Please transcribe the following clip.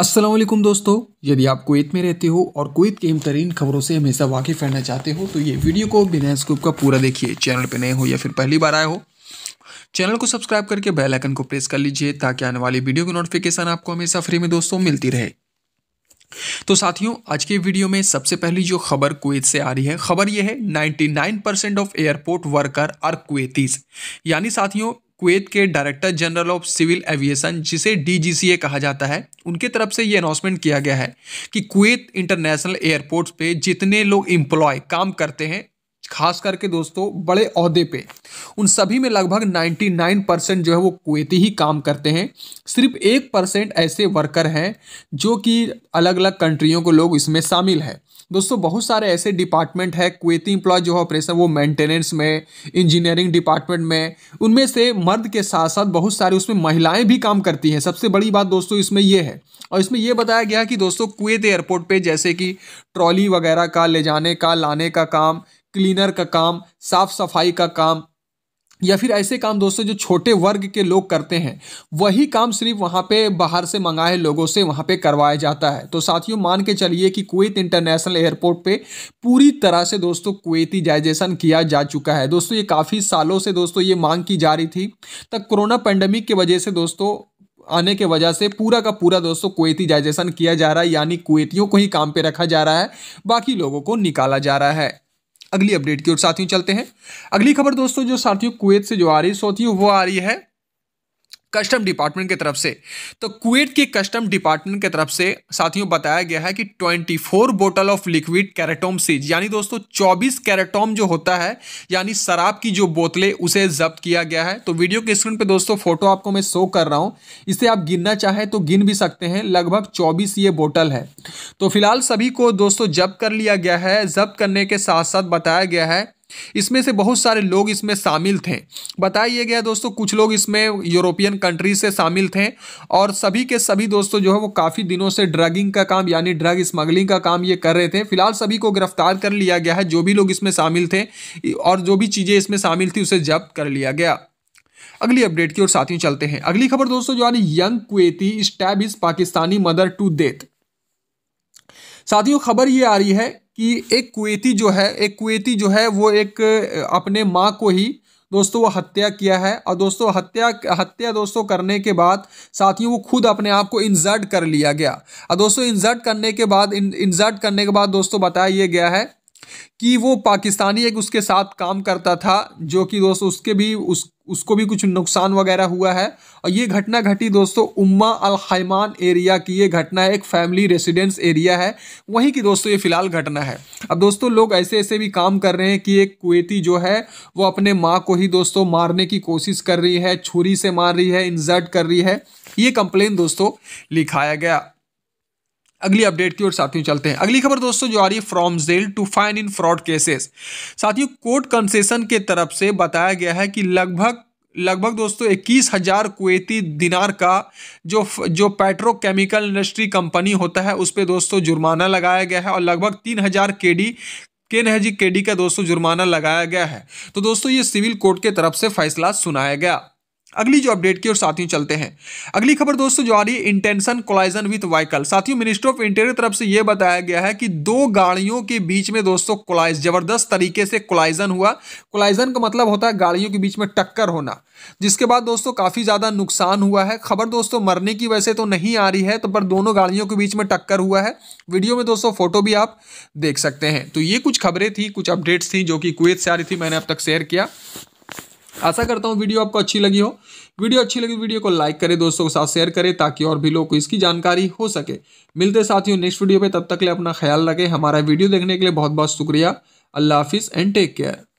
असलम दोस्तों यदि आप कुत में रहते हो और कुवैत के इमतरीन खबरों से हमेशा वाकिफ़ रहना चाहते हो तो ये वीडियो को बिना स्कूप का पूरा देखिए चैनल पे नए हो या फिर पहली बार आए हो चैनल को सब्सक्राइब करके बेल आइकन को प्रेस कर लीजिए ताकि आने वाली वीडियो की नोटिफिकेशन आपको हमेशा फ्री में दोस्तों मिलती रहे तो साथियों आज के वीडियो में सबसे पहली जो खबर कुवैत से आ रही है खबर यह है 99 percent of airport worker are Kuwaitis यानी साथियों कुवैत के director general of civil aviation जिसे डीजीसीए कहा जाता है उनके तरफ से ये अनाउंसमेंट किया गया है कि कुवैत इंटरनेशनल एयरपोर्ट पे जितने लोग इम्प्लॉय काम करते हैं खास करके दोस्तों बड़े अहदे पे उन सभी में लगभग 99 परसेंट जो है वो कुवैती ही काम करते हैं सिर्फ एक परसेंट ऐसे वर्कर हैं जो कि अलग अलग कंट्रियों को लोग इसमें शामिल है दोस्तों बहुत सारे ऐसे डिपार्टमेंट है कुवैती इम्प्लॉय जो है ऑपरेशन वो मेंटेनेंस में इंजीनियरिंग डिपार्टमेंट में उनमें से मर्द के साथ साथ बहुत सारे उसमें महिलाएं भी काम करती हैं सबसे बड़ी बात दोस्तों इसमें ये है और इसमें यह बताया गया कि दोस्तों कुवैत एयरपोर्ट पे जैसे कि ट्रॉली वगैरह का ले जाने का लाने का काम क्लीनर का काम साफ सफाई का काम या फिर ऐसे काम दोस्तों जो छोटे वर्ग के लोग करते हैं वही काम सिर्फ वहाँ पे बाहर से मंगाए लोगों से वहाँ पे करवाया जाता है तो साथियों मान के चलिए कि कुवैत इंटरनेशनल एयरपोर्ट पे पूरी तरह से दोस्तों कुवैतीजाइजेशन किया जा चुका है दोस्तों ये काफ़ी सालों से दोस्तों ये मांग की जा रही थी तब कोरोना पैंडमिक की वजह से दोस्तों आने के वजह से पूरा का पूरा दोस्तों कुवैतीजाइजेशन किया जा रहा है यानी कुवैतियों को ही काम पर रखा जा रहा है बाकी लोगों को निकाला जा रहा है अगली अपडेट की ओर साथियों चलते हैं अगली खबर दोस्तों जो साथियों कुवैत से जो आ रही है वो आ रही है कस्टम डिपार्टमेंट की तरफ से तो कुवैत के कस्टम डिपार्टमेंट की तरफ से साथियों बताया गया है कि 24 बोतल ऑफ लिक्विड कैरेटोम सीज यानी दोस्तों 24 कैरेटोम जो होता है यानी शराब की जो बोतलें उसे जब्त किया गया है तो वीडियो के स्क्रीन पे दोस्तों फोटो आपको मैं शो कर रहा हूँ इसे आप गिनना चाहें तो गिन भी सकते हैं लगभग चौबीस ये बोतल है तो फिलहाल सभी को दोस्तों जब्त कर लिया गया है जब्त करने के साथ साथ बताया गया है इसमें से बहुत सारे लोग इसमें शामिल थे बताइए गया दोस्तों कुछ लोग इसमें यूरोपियन कंट्री से शामिल थे और सभी के सभी दोस्तों जो है वो काफ़ी दिनों से ड्रगिंग का काम यानी ड्रग स्मगलिंग का काम ये कर रहे थे फिलहाल सभी को गिरफ्तार कर लिया गया है जो भी लोग इसमें शामिल थे और जो भी चीज़ें इसमें शामिल थी उसे जब्त कर लिया गया अगली अपडेट की ओर साथियों चलते हैं अगली खबर दोस्तों जो यानी young Kuwaiti stabs Pakistani mother to death साथियों खबर ये आ रही है कि एक कुवैती जो है एक कुवैती जो है वो एक अपने माँ को ही दोस्तों वो हत्या किया है और दोस्तों हत्या हत्या दोस्तों करने के बाद साथियों वो खुद अपने आप को इंजर्ट कर लिया गया और दोस्तों इंजर्ट करने के बाद इंजर्ट करने के बाद दोस्तों बताया गया है कि वो पाकिस्तानी एक उसके साथ काम करता था जो कि दोस्तों उसके भी उस उसको भी कुछ नुकसान वगैरह हुआ है और ये घटना घटी दोस्तों उम्मा अल खैमान एरिया की ये घटना है एक फैमिली रेसिडेंस एरिया है वहीं की दोस्तों ये फ़िलहाल घटना है अब दोस्तों लोग ऐसे ऐसे भी काम कर रहे हैं कि एक कुवैती जो है वो अपने माँ को ही दोस्तों मारने की कोशिश कर रही है छुरी से मार रही है इंजर्ट कर रही है ये कंप्लेन दोस्तों लिखाया गया अगली अपडेट की ओर साथियों चलते हैं अगली खबर दोस्तों जो आ रही है from jail to fine in fraud cases साथियों कोर्ट कंसेशन के तरफ से बताया गया है कि लगभग लगभग दोस्तों इक्कीस हज़ार कुवैती दिनार का जो जो पेट्रोकेमिकल इंडस्ट्री कंपनी होता है उस पर दोस्तों जुर्माना लगाया गया है और लगभग तीन हज़ार के डी के नहजी के डी का दोस्तों जुर्माना लगाया गया है तो दोस्तों ये सिविल कोर्ट के तरफ से फैसला सुनाया गया अगली जो अपडेट की और साथियों चलते हैं अगली खबर दोस्तों जो आ रही है इंटेंशन कोलाइजन विथ वाइकल साथियों मिनिस्ट्री ऑफ इंटीरियर तरफ से यह बताया गया है कि दो गाड़ियों के बीच में दोस्तों कोलाइज जबरदस्त तरीके से कोलाइजन हुआ कोलाइजन का मतलब होता है गाड़ियों के बीच में टक्कर होना जिसके बाद दोस्तों काफ़ी ज़्यादा नुकसान हुआ है खबर दोस्तों मरने की वैसे तो नहीं आ रही है तो पर दोनों गाड़ियों के बीच में टक्कर हुआ है वीडियो में दोस्तों फोटो भी आप देख सकते हैं तो ये कुछ खबरें थी कुछ अपडेट्स थी जो कि कुवैत से आ रही थी मैंने अब तक शेयर किया आशा करता हूँ वीडियो आपको अच्छी लगी हो वीडियो अच्छी लगी वीडियो को लाइक करें दोस्तों के साथ शेयर करें ताकि और भी लोग को इसकी जानकारी हो सके मिलते साथियों नेक्स्ट वीडियो पे तब तक ले अपना ख्याल रखें हमारा वीडियो देखने के लिए बहुत बहुत शुक्रिया अल्लाह हाफिज़ एंड टेक केयर